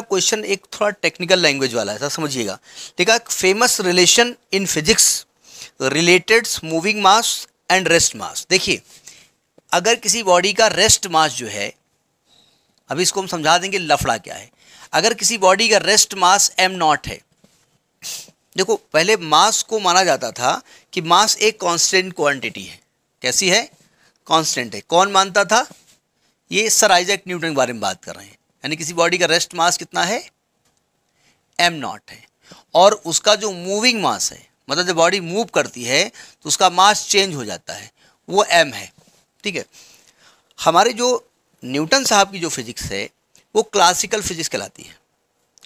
question एक थोड़ा technical language वाला है समझिएगा ठीक है famous relation in physics related moving mass and rest mass देखिए अगर किसी बॉडी का रेस्ट मास जो है अभी इसको हम समझा देंगे लफड़ा क्या है अगर किसी बॉडी का रेस्ट मास एम नॉट है देखो पहले मास को माना जाता था कि मास एक कांस्टेंट क्वांटिटी है कैसी है कांस्टेंट है कौन मानता था ये सर आइजैक न्यूटन के बारे में बात कर रहे हैं यानी किसी बॉडी का रेस्ट मास कितना है एम नॉट है और उसका जो मूविंग मास है मतलब जब बॉडी मूव करती है तो उसका मास चेंज हो जाता है वो एम है ठीक है हमारे जो न्यूटन साहब की जो फिज़िक्स है वो क्लासिकल फिजिक्स कहलाती है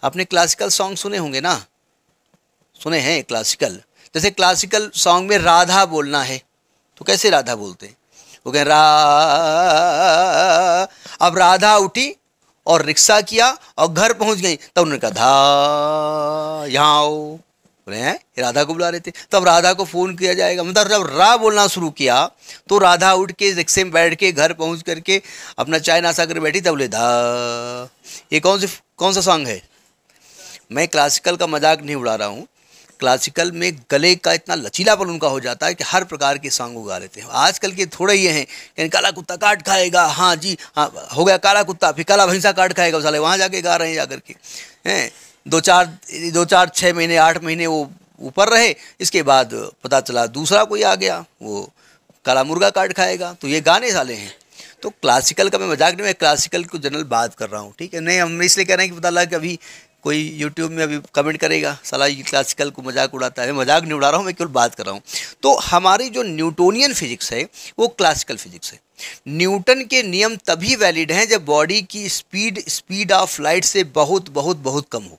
आपने क्लासिकल सॉन्ग सुने होंगे ना सुने हैं क्लासिकल जैसे क्लासिकल सॉन्ग में राधा बोलना है तो कैसे राधा बोलते हैं वो कहें रा अब राधा उठी और रिक्शा किया और घर पहुंच गई तब उन्होंने कहा धा यहाँ आओ बोले हैं राधा को बुला रहे थे तब राधा को फ़ोन किया जाएगा मतलब जब रा बोलना शुरू किया तो राधा उठ के रिक्शे में बैठ के घर पहुंच करके अपना चाय नाश्ता कर बैठी तब बोले धा ये कौन से कौन सा सॉन्ग है मैं क्लासिकल का मजाक नहीं उड़ा रहा हूँ क्लासिकल में गले का इतना लचीलापन उनका हो जाता है कि हर प्रकार के सॉन्ग गा लेते हैं आजकल के थोड़े ये हैं कहीं काला कुत्ता काट खाएगा हाँ जी हाँ हो गया काला कुत्ता फिर काला भैंसा काट खाएगा साले वहाँ जाके गा रहे हैं जा करके हैं दो चार दो चार छः महीने आठ महीने वो ऊपर रहे इसके बाद पता चला दूसरा कोई आ गया वो काला मुर्गा काट खाएगा तो ये गाने साले हैं तो क्लासिकल का मैं मजाक नहीं मैं क्लासिकल को जनरल बात कर रहा हूँ ठीक है नहीं हम इसलिए कह रहे हैं कि पता लगा कि अभी कोई यूट्यूब में अभी कमेंट करेगा सलाह क्लासिकल को मजाक उड़ाता है मजाक नहीं उड़ा रहा हूँ मैं केवल बात कर रहा हूँ तो हमारी जो न्यूटोनियन फिजिक्स है वो क्लासिकल फिजिक्स है न्यूटन के नियम तभी वैलिड हैं जब बॉडी की स्पीड स्पीड ऑफ लाइट से बहुत बहुत बहुत कम हो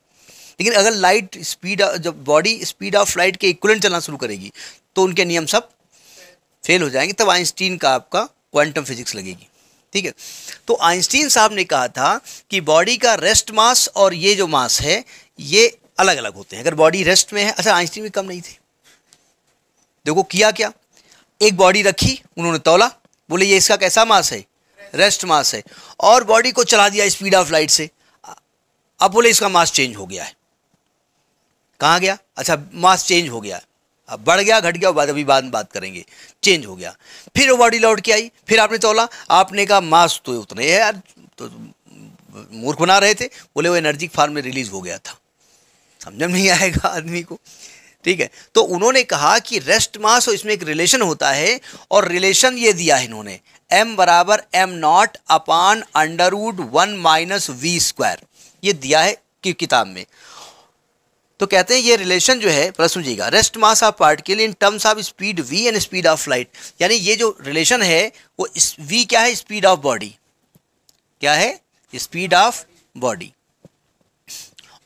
लेकिन अगर लाइट स्पीड जब बॉडी स्पीड ऑफ लाइट के इक्वलेंट चलना शुरू करेगी तो उनके नियम सब फेल हो जाएंगे तब आइंस्टीन का आपका क्वांटम फिजिक्स लगेगी ठीक है तो आइंस्टीन साहब ने कहा था कि बॉडी का रेस्ट मास और ये जो मास है ये अलग अलग होते हैं अगर बॉडी रेस्ट में है अच्छा आइंस्टीन भी कम नहीं थे देखो किया क्या एक बॉडी रखी उन्होंने तोला बोले ये इसका कैसा मास है रेस्ट मास है और बॉडी को चला दिया स्पीड ऑफ लाइट से अब बोले इसका मास चेंज हो गया है कहाँ गया अच्छा मास चेंज हो गया अब बढ़ गया घट गया बाद अभी बाद में बात करेंगे चेंज हो गया फिर बॉडी लौट के आई फिर आपने तोला आपने कहा मास तो उतने है यार तो मूर्ख बना रहे थे बोले वो एनर्जिक फार्म में रिलीज हो गया था समझ नहीं आएगा आदमी को ठीक है तो उन्होंने कहा कि रेस्ट मास और इसमें एक रिलेशन होता है और रिलेशन ये दिया है इन्होंने एम बराबर M not upon under root one minus V square ये दिया है कि किताब में तो कहते हैं ये रिलेशन जो है प्रश्न जी का rest mass of particle in terms of speed V and speed of light यानी ये जो रिलेशन है वो वी क्या है स्पीड ऑफ बॉडी क्या है स्पीड ऑफ बॉडी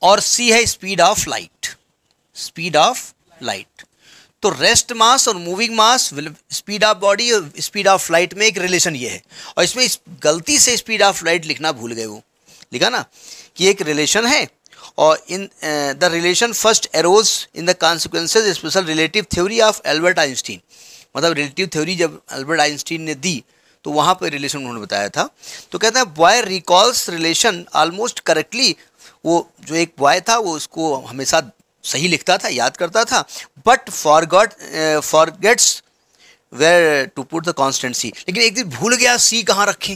और सी है speed of light speed of light तो रेस्ट मास और moving mass speed of body और स्पीड ऑफ लाइट में एक रिलेशन ये है और इसमें इस गलती से स्पीड ऑफ लाइट लिखना भूल गए वो लिखा ना कि एक रिलेशन है और in the relation first arose in the consequences special relative theory of Albert Einstein मतलब रिलेटिव थ्योरी जब एल्बर्ट आइंस्टीन ने दी तो वहाँ पर रिलेशन उन्होंने बताया था तो कहते हैं boy recalls relation almost correctly वो जो एक बॉय था वो उसको हमेशा सही लिखता था याद करता था but forgot forgets where to put the constant C लेकिन एक दिन भूल गया सी कहाँ रखें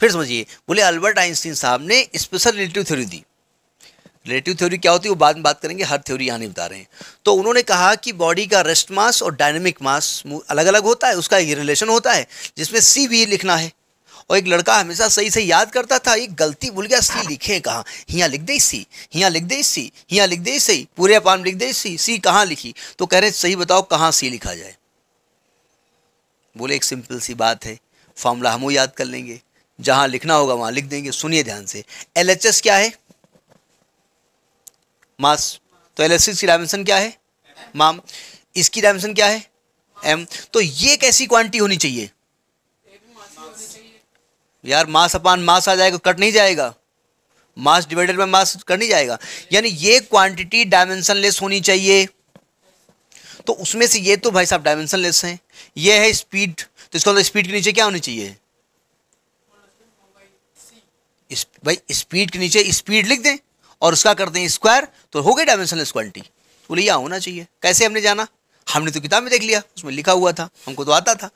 फिर समझिए बोले अल्बर्ट आइंस्टीन साहब ने स्पेशल रिलेटिव थ्योरी दी रिलेटिव थ्योरी क्या होती है वो बाद में बात करेंगे हर थ्योरी यहाँ नहीं बता रहे हैं तो उन्होंने कहा कि बॉडी का रेस्ट मास और डायनेमिक मास अलग अलग होता है उसका एक रिलेशन होता है जिसमें सी भी लिखना है और एक लड़का हमेशा सही से याद करता था एक गलती भूल गया सी लिखे कहाँ यहाँ लिख दे सी यहाँ लिख दे सी यहाँ लिख दे सही पूरे अपान लिख दे सी सी कहाँ लिखी तो कह रहे सही बताओ कहाँ सी लिखा जाए बोले एक सिंपल सी बात है फॉर्मूला हम याद कर लेंगे जहाँ लिखना होगा वहाँ लिख देंगे सुनिए ध्यान से एल क्या है मास तो एल की डायमेंशन क्या है माम इसकी डायमेंशन क्या है एम तो ये कैसी क्वांटिटी होनी चाहिए यार मास अपान मास आ जाएगा कट नहीं जाएगा mass divided by mass cut नहीं जाएगा यानी ये क्वांटिटी डायमेंशन लेस होनी चाहिए तो उसमें से ये तो भाई साहब डायमेंशन लेस हैं ये है स्पीड तो इसको स्पीड के नीचे क्या होनी चाहिए भाई स्पीड के नीचे स्पीड लिख दें और उसका कर दें स्क्वायर तो हो गई डायमेंशनल क्वालिटी बोले यह होना चाहिए कैसे हमने जाना हमने तो किताब में देख लिया उसमें लिखा हुआ था हमको तो आता था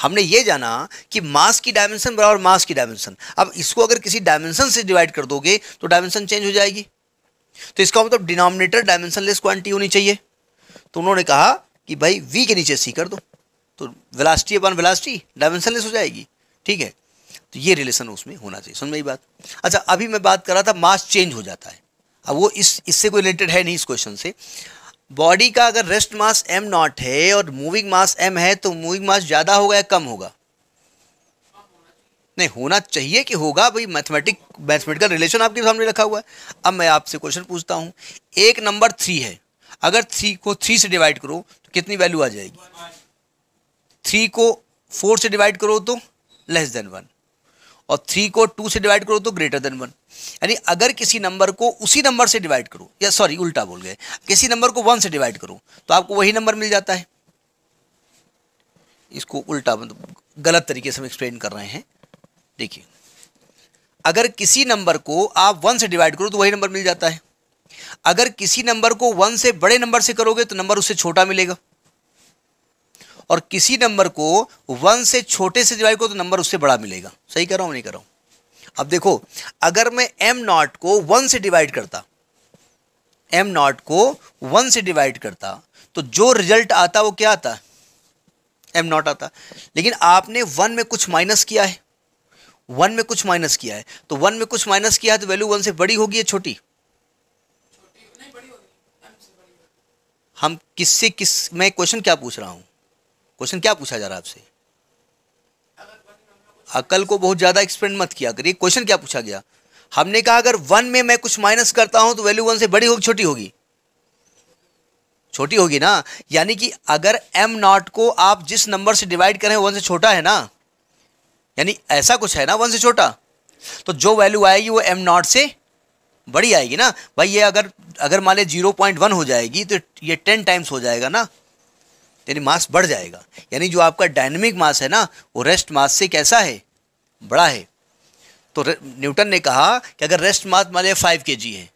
हमने ये जाना कि मास की डायमेंशन बराबर मास की डायमेंशन अब इसको अगर किसी डायमेंशन से डिवाइड कर दोगे तो डायमेंशन चेंज हो जाएगी तो इसका मतलब डिनोमिनेटर लेस क्वांटिटी होनी चाहिए तो उन्होंने कहा कि भाई वी के नीचे सी कर दो तो विलास्टी अपन विलास्टी डायमेंशन हो जाएगी ठीक है तो ये रिलेशन उसमें होना चाहिए समझ में बात अच्छा अभी मैं बात कर रहा था मास चेंज हो जाता है अब वो इस इससे कोई रिलेटेड है नहीं इस क्वेश्चन से बॉडी का अगर रेस्ट मास एम नॉट है और मूविंग मास एम है तो मूविंग मास ज़्यादा होगा या कम होगा नहीं होना चाहिए कि होगा भाई मैथमेटिक मैथमेटिकल रिलेशन आपके सामने रखा हुआ है अब मैं आपसे क्वेश्चन पूछता हूँ एक नंबर थ्री है अगर थ्री को थ्री से डिवाइड करो तो कितनी वैल्यू आ जाएगी थ्री को फोर से डिवाइड करो तो लेस देन वन और थ्री को टू से डिवाइड करो तो ग्रेटर देन वन यानी अगर किसी नंबर को उसी नंबर से डिवाइड करो या सॉरी उल्टा बोल गए किसी नंबर को वन से डिवाइड करो तो आपको वही नंबर मिल जाता है इसको उल्टा मतलब गलत तरीके से हम एक्सप्लेन कर रहे हैं देखिए अगर किसी नंबर को आप वन से डिवाइड करो तो वही नंबर मिल जाता है अगर किसी नंबर को वन से बड़े नंबर से करोगे तो नंबर उससे छोटा मिलेगा और किसी नंबर को वन से छोटे से डिवाइड करो तो नंबर उससे बड़ा मिलेगा सही कर रहा हूँ नहीं कर रहा हूँ अब देखो अगर मैं एम नॉट को वन से डिवाइड करता एम नॉट को वन से डिवाइड करता तो जो रिजल्ट आता वो क्या आता एम नॉट आता लेकिन आपने वन में कुछ माइनस किया है वन में कुछ माइनस किया है तो वन में कुछ माइनस किया है तो वैल्यू वन से बड़ी होगी या छोटी हम किससे किस मैं क्वेश्चन क्या पूछ रहा हूँ क्वेश्चन क्या पूछा जा रहा है आपसे अकल को बहुत ज़्यादा एक्सपेंड मत किया करिए क्वेश्चन क्या पूछा गया हमने कहा अगर वन में मैं कुछ माइनस करता हूं तो वैल्यू वन से बड़ी होगी छोटी होगी छोटी होगी ना यानी कि अगर एम नॉट को आप जिस नंबर से डिवाइड करें वन से छोटा है ना यानी ऐसा कुछ है ना वन से छोटा तो जो वैल्यू आएगी वो एम नॉट से बड़ी आएगी ना भाई ये अगर अगर मान ले जीरो पॉइंट वन हो जाएगी तो ये टेन टाइम्स हो जाएगा ना यानी मास बढ़ जाएगा यानी जो आपका डायनेमिक मास है ना वो रेस्ट मास से कैसा है बड़ा है तो न्यूटन ने कहा कि अगर रेस्ट मास मान लिया फाइव के जी है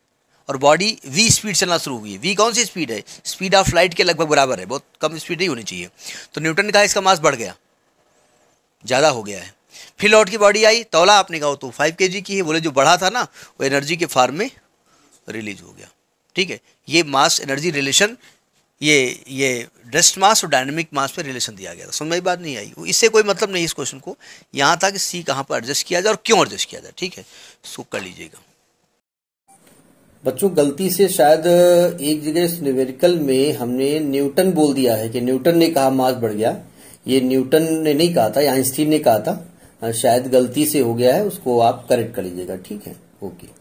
और बॉडी वी स्पीड चलना शुरू हुई है वी कौन सी स्पीड है स्पीड ऑफ लाइट के लगभग बराबर है बहुत कम स्पीड ही होनी चाहिए तो न्यूटन ने कहा इसका मास बढ़ गया ज़्यादा हो गया है फिर लौट की बॉडी आई तोला आपने कहा तो फाइव के की है बोले जो बढ़ा था ना वो एनर्जी के फार्म में रिलीज हो गया ठीक है ये मास एनर्जी रिलेशन ये ये रेस्ट मास और डायनेमिक मास पे रिलेशन दिया गया था समझ में बात नहीं आई इससे कोई मतलब नहीं इस क्वेश्चन को यहाँ था कि सी कहाँ पर एडजस्ट किया जाए और क्यों एडजस्ट किया जाए ठीक है सो कर लीजिएगा बच्चों गलती से शायद एक जगह इस न्यूमेरिकल में हमने न्यूटन बोल दिया है कि न्यूटन ने कहा मास बढ़ गया ये न्यूटन ने नहीं कहा था आइंस्टीन ने कहा था शायद गलती से हो गया है उसको आप करेक्ट कर लीजिएगा ठीक है ओके